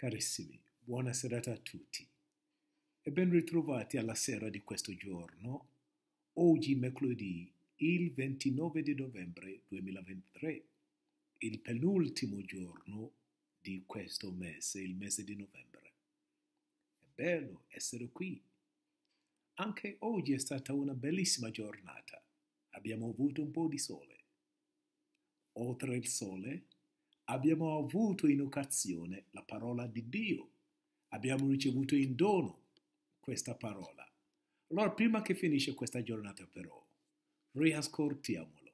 Carissimi, buona serata a tutti e ben ritrovati alla sera di questo giorno, oggi mercoledì, il 29 di novembre 2023, il penultimo giorno di questo mese, il mese di novembre. È bello essere qui. Anche oggi è stata una bellissima giornata. Abbiamo avuto un po' di sole. Oltre il sole, abbiamo avuto in occasione la parola di Dio, abbiamo ricevuto in dono questa parola. Allora, prima che finisce questa giornata però, riascoltiamolo,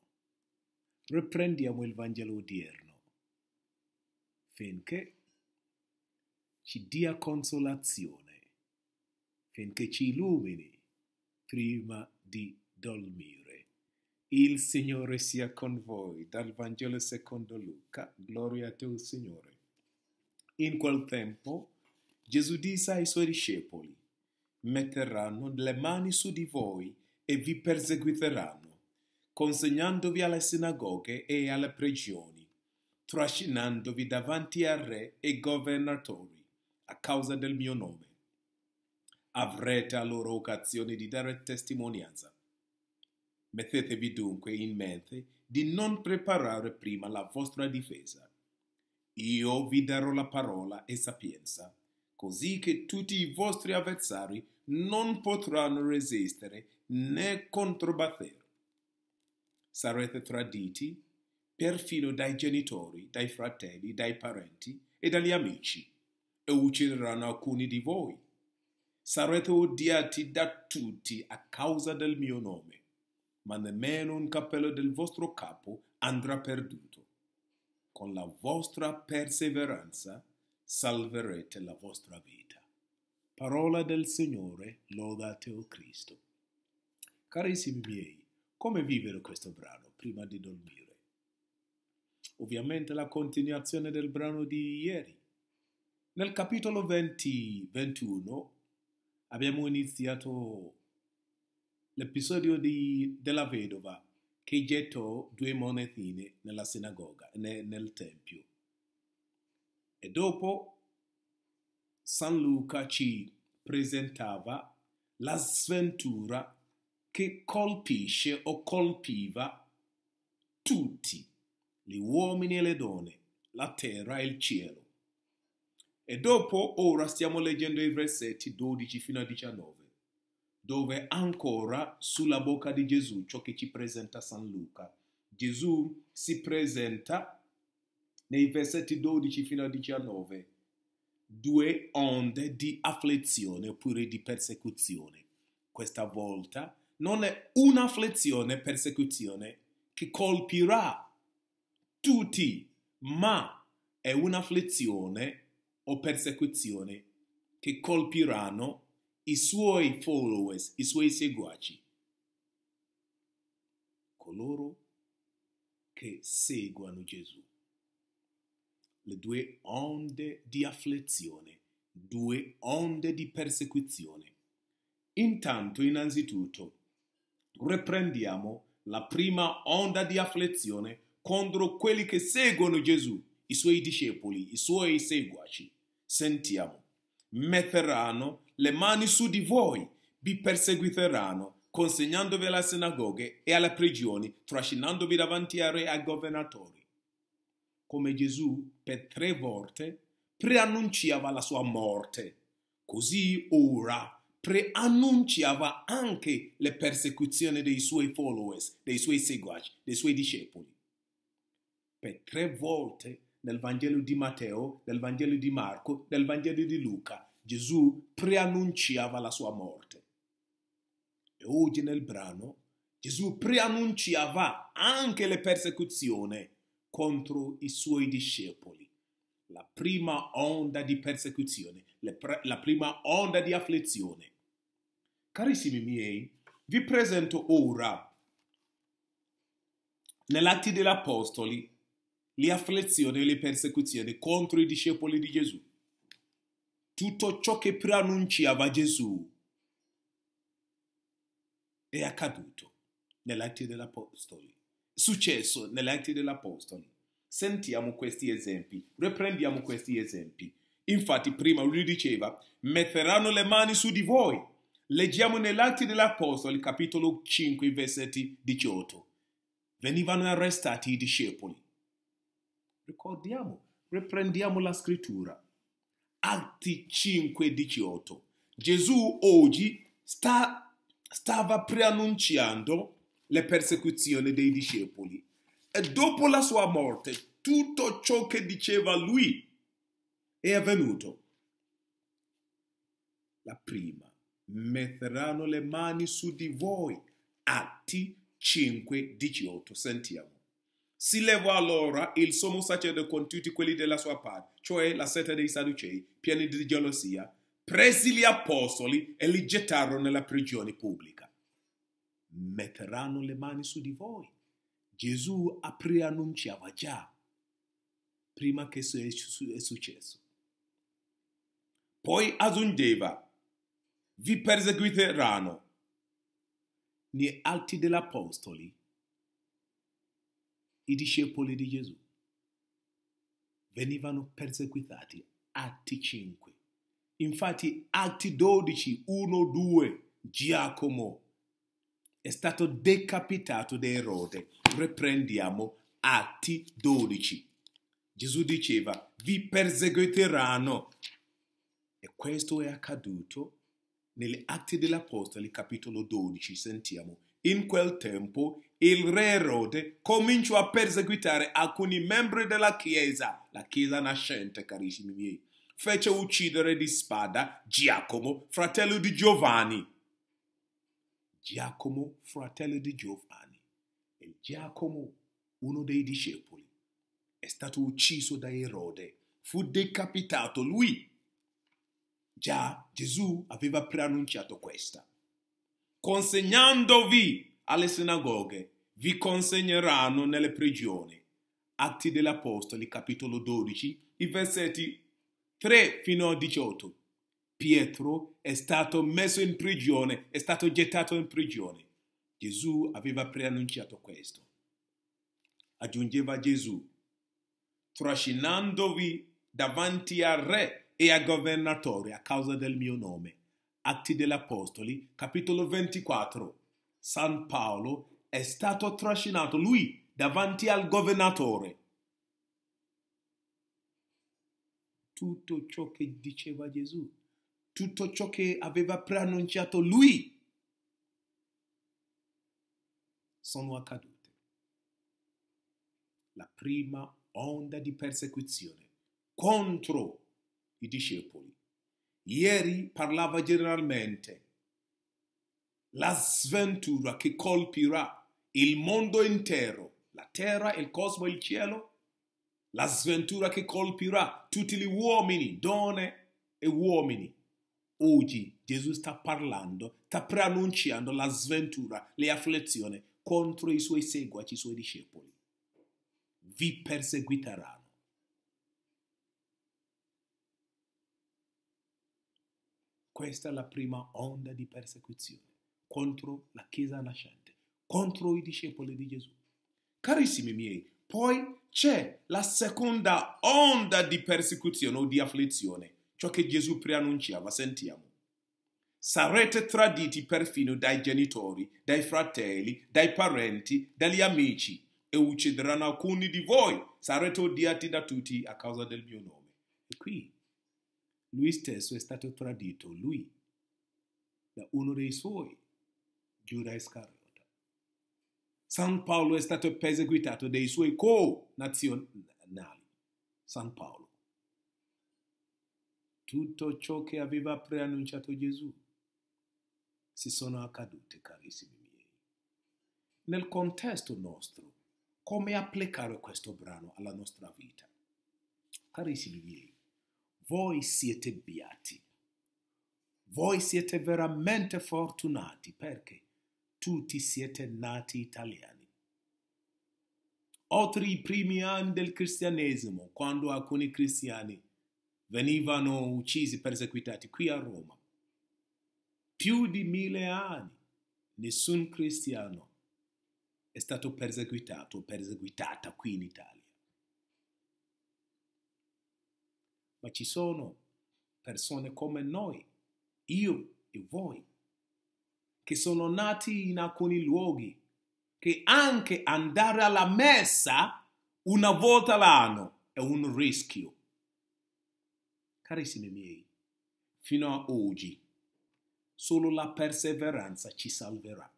riprendiamo il Vangelo odierno, finché ci dia consolazione, finché ci illumini prima di dormire. Il Signore sia con voi. Dal Vangelo secondo Luca. Gloria a te, Signore. In quel tempo Gesù disse ai suoi discepoli, metteranno le mani su di voi e vi perseguiteranno, consegnandovi alle sinagoghe e alle prigioni, trascinandovi davanti a re e governatori, a causa del mio nome. Avrete allora occasione di dare testimonianza Mettetevi dunque in mente di non preparare prima la vostra difesa. Io vi darò la parola e sapienza, così che tutti i vostri avversari non potranno resistere né controbattere. Sarete traditi perfino dai genitori, dai fratelli, dai parenti e dagli amici, e uccideranno alcuni di voi. Sarete odiati da tutti a causa del mio nome ma nemmeno un cappello del vostro capo andrà perduto. Con la vostra perseveranza salverete la vostra vita. Parola del Signore, lodate o Cristo. Carissimi miei, come vivere questo brano prima di dormire? Ovviamente la continuazione del brano di ieri. Nel capitolo 20, 21 abbiamo iniziato l'episodio della vedova che gettò due monetine nella sinagoga, nel, nel tempio. E dopo San Luca ci presentava la sventura che colpisce o colpiva tutti, gli uomini e le donne, la terra e il cielo. E dopo, ora stiamo leggendo i versetti 12 fino a 19 dove ancora sulla bocca di Gesù, ciò che ci presenta San Luca. Gesù si presenta nei versetti 12 fino a 19, due onde di afflizione oppure di persecuzione. Questa volta non è un'afflizione, persecuzione che colpirà tutti, ma è un'afflizione o persecuzione che colpiranno i suoi followers, i suoi seguaci, coloro che seguono Gesù. Le due onde di afflizione, due onde di persecuzione. Intanto, innanzitutto, riprendiamo la prima onda di afflizione contro quelli che seguono Gesù, i suoi discepoli, i suoi seguaci. Sentiamo, metteranno le mani su di voi, vi perseguiteranno, consegnandovi alle sinagoghe e alle prigioni, trascinandovi davanti a re e ai governatori. Come Gesù per tre volte preannunciava la sua morte, così ora preannunciava anche le persecuzioni dei suoi followers, dei suoi seguaci, dei suoi discepoli. Per tre volte nel Vangelo di Matteo, nel Vangelo di Marco, nel Vangelo di Luca, Gesù preannunciava la sua morte. E oggi nel brano Gesù preannunciava anche le persecuzioni contro i suoi discepoli. La prima onda di persecuzione, la prima onda di afflizione. Carissimi miei, vi presento ora, nell'Atti degli Apostoli, le afflizioni e le persecuzioni contro i discepoli di Gesù tutto ciò che preannunciava Gesù è accaduto nell'Atti degli Apostoli, successo nell'Atti degli Apostoli. Sentiamo questi esempi, riprendiamo questi esempi. Infatti prima lui diceva, metteranno le mani su di voi. Leggiamo nell'Atti degli Apostoli, capitolo 5, versetti 18. Venivano arrestati i discepoli. Ricordiamo, riprendiamo la scrittura. Atti 5,18. Gesù oggi sta, stava preannunciando le persecuzioni dei discepoli e dopo la sua morte tutto ciò che diceva lui è avvenuto. La prima, metteranno le mani su di voi. Atti 5, 18. Sentiamo. Si levò allora il sommo sacerdote con tutti quelli della sua parte, cioè la setta dei Sadducei, pieni di gelosia, presi gli apostoli e li gettarono nella prigione pubblica. Metteranno le mani su di voi. Gesù preannunciava già prima che è successo. Poi aggiungeva, vi perseguiteranno. Gli atti degli apostoli i discepoli di Gesù venivano perseguitati. Atti 5. Infatti Atti 12, 1, 2, Giacomo è stato decapitato da Erode. Riprendiamo Atti 12. Gesù diceva, vi perseguiteranno. E questo è accaduto negli Atti dell'Apostoli, capitolo 12. Sentiamo, in quel tempo il re Erode cominciò a perseguitare alcuni membri della Chiesa, la Chiesa nascente, carissimi miei. Fece uccidere di spada Giacomo, fratello di Giovanni. Giacomo, fratello di Giovanni. E Giacomo, uno dei discepoli, è stato ucciso da Erode. Fu decapitato lui. Già Gesù aveva preannunciato questa. Consegnandovi alle sinagoghe vi consegneranno nelle prigioni. Atti degli Apostoli, capitolo 12, i versetti 3 fino a 18. Pietro è stato messo in prigione, è stato gettato in prigione. Gesù aveva preannunciato questo. Aggiungeva Gesù, trascinandovi davanti al re e al governatore a causa del mio nome. Atti degli Apostoli, capitolo 24. San Paolo è stato trascinato lui davanti al governatore. Tutto ciò che diceva Gesù, tutto ciò che aveva preannunciato lui, sono accadute. La prima onda di persecuzione contro i discepoli. Ieri parlava generalmente la sventura che colpirà il mondo intero, la terra, il cosmo, il cielo, la sventura che colpirà tutti gli uomini, donne e uomini. Oggi Gesù sta parlando, sta preannunciando la sventura, le afflizioni contro i suoi seguaci, i suoi discepoli. Vi perseguiteranno. Questa è la prima onda di persecuzione contro la Chiesa nascente contro i discepoli di Gesù. Carissimi miei, poi c'è la seconda onda di persecuzione o di afflizione, ciò che Gesù preannunciava, sentiamo. Sarete traditi perfino dai genitori, dai fratelli, dai parenti, dagli amici e uccideranno alcuni di voi. Sarete odiati da tutti a causa del mio nome. E qui lui stesso è stato tradito, lui, da uno dei suoi, Giuda Iscariot. San Paolo è stato perseguitato dai suoi co-nazionali. San Paolo. Tutto ciò che aveva preannunciato Gesù si sono accadute, carissimi miei. Nel contesto nostro, come applicare questo brano alla nostra vita? Carissimi miei, voi siete beati. Voi siete veramente fortunati perché tutti siete nati italiani. Oltre i primi anni del cristianesimo, quando alcuni cristiani venivano uccisi, perseguitati qui a Roma, più di mille anni nessun cristiano è stato perseguitato o perseguitata qui in Italia. Ma ci sono persone come noi, io e voi, che sono nati in alcuni luoghi, che anche andare alla messa una volta l'anno è un rischio. Carissimi miei, fino a oggi solo la perseveranza ci salverà.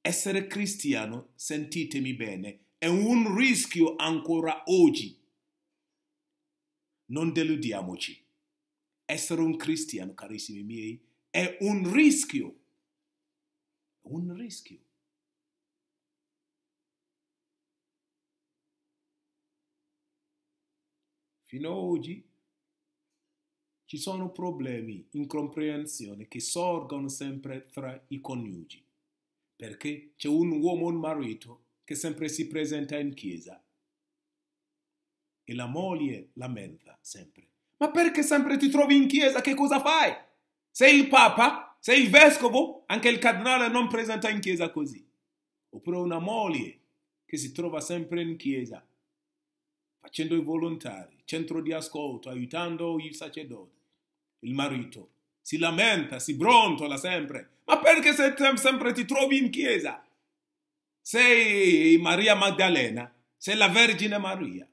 Essere cristiano, sentitemi bene, è un rischio ancora oggi. Non deludiamoci. Essere un cristiano, carissimi miei, è un rischio. Un rischio. Fino ad oggi ci sono problemi, incomprensione che sorgono sempre tra i coniugi, perché c'è un uomo, un marito, che sempre si presenta in chiesa e la moglie lamenta sempre. Ma perché sempre ti trovi in chiesa? Che cosa fai? Se il papa, se il vescovo, anche il cardinale non presenta in chiesa così. Oppure una moglie che si trova sempre in chiesa, facendo i volontari, centro di ascolto, aiutando i sacerdoti. Il marito si lamenta, si brontola sempre. Ma perché se sempre ti trovi in chiesa? Sei Maria Maddalena, sei la Vergine Maria.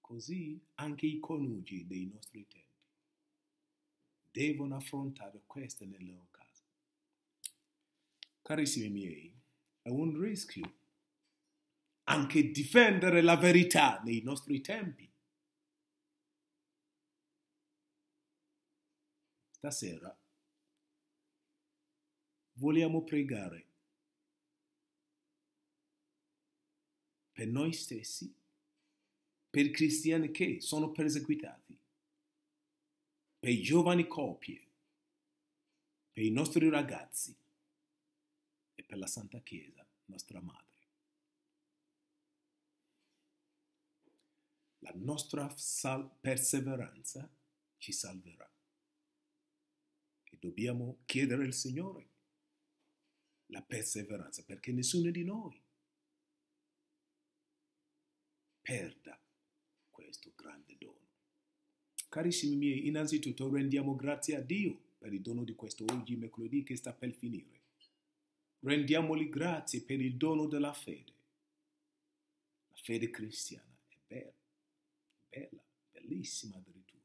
Così anche i coniugi dei nostri tempi devono affrontare questa nelle loro case. Carissimi miei, è un rischio anche difendere la verità nei nostri tempi. Stasera vogliamo pregare per noi stessi, per i cristiani che sono perseguitati per i giovani coppie, per i nostri ragazzi e per la Santa Chiesa, nostra Madre. La nostra perseveranza ci salverà e dobbiamo chiedere al Signore la perseveranza perché nessuno di noi perda questo grande dono. Carissimi miei, innanzitutto rendiamo grazie a Dio per il dono di questo oggi mercoledì che sta per finire. Rendiamoli grazie per il dono della fede. La fede cristiana è bella, bella, bellissima addirittura,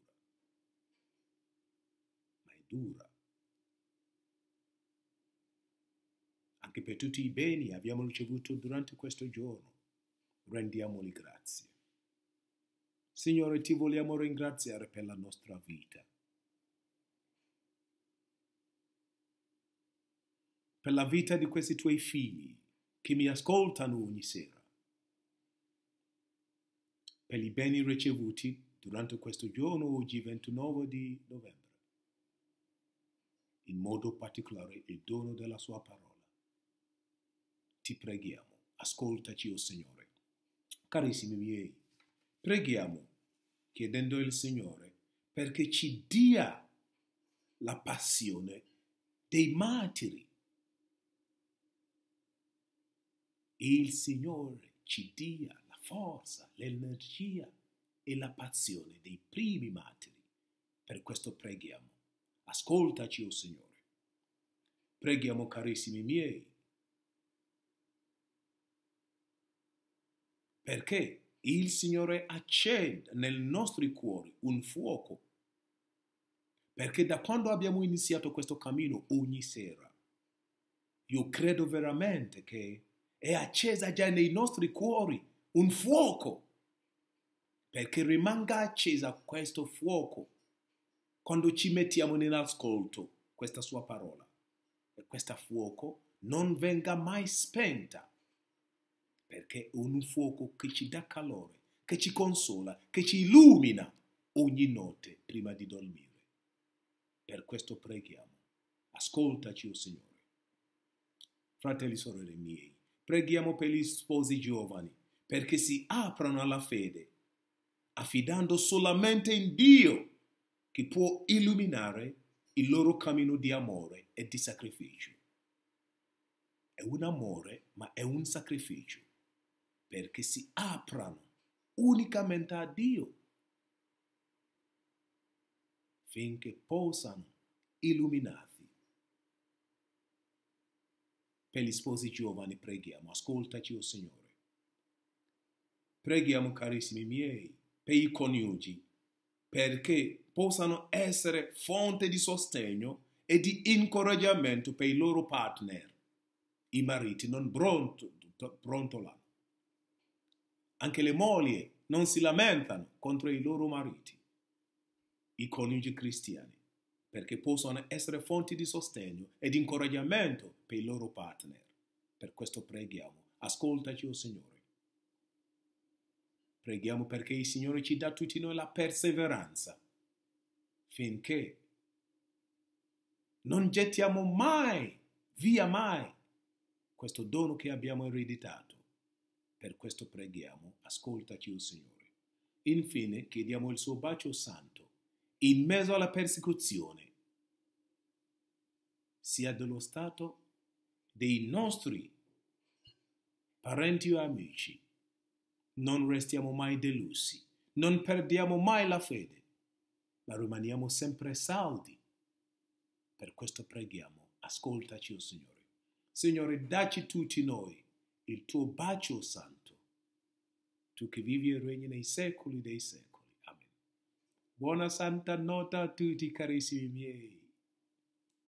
ma è dura. Anche per tutti i beni che abbiamo ricevuto durante questo giorno, rendiamoli grazie. Signore, ti vogliamo ringraziare per la nostra vita, per la vita di questi tuoi figli che mi ascoltano ogni sera, per i beni ricevuti durante questo giorno, oggi 29 di novembre, in modo particolare il dono della sua parola. Ti preghiamo, ascoltaci, o oh Signore. Carissimi miei, Preghiamo chiedendo il Signore perché ci dia la passione dei martiri. Il Signore ci dia la forza, l'energia e la passione dei primi martiri. Per questo preghiamo. Ascoltaci, o oh Signore. Preghiamo, carissimi miei. Perché il Signore accende nel nostro cuore un fuoco. Perché da quando abbiamo iniziato questo cammino ogni sera, io credo veramente che è accesa già nei nostri cuori un fuoco. Perché rimanga accesa questo fuoco quando ci mettiamo in ascolto questa sua parola. E questo fuoco non venga mai spenta perché è un fuoco che ci dà calore, che ci consola, che ci illumina ogni notte prima di dormire. Per questo preghiamo. Ascoltaci, o oh Signore. Fratelli e sorelle miei, preghiamo per gli sposi giovani, perché si aprano alla fede, affidando solamente in Dio, che può illuminare il loro cammino di amore e di sacrificio. È un amore, ma è un sacrificio perché si aprano unicamente a Dio finché possano illuminarti. Per gli sposi giovani preghiamo, ascoltaci, o oh Signore. Preghiamo, carissimi miei, per i coniugi, perché possano essere fonte di sostegno e di incoraggiamento per i loro partner, i mariti non brontolati. Anche le mogli non si lamentano contro i loro mariti, i coniugi cristiani, perché possono essere fonti di sostegno e di incoraggiamento per i loro partner. Per questo preghiamo. Ascoltaci, o oh Signore. Preghiamo perché il Signore ci dà tutti noi la perseveranza finché non gettiamo mai, via mai, questo dono che abbiamo ereditato per questo preghiamo, ascoltaci, o Signore. Infine chiediamo il suo bacio santo, in mezzo alla persecuzione, sia dello Stato, dei nostri parenti o amici. Non restiamo mai delusi, non perdiamo mai la fede, ma rimaniamo sempre saldi. Per questo preghiamo, ascoltaci, o Signore. Signore, dacci tutti noi il tuo bacio santo tukivivyo wenye nei isekulu dei isekulu. Amen. Buona santa nota tutti carissimi miei.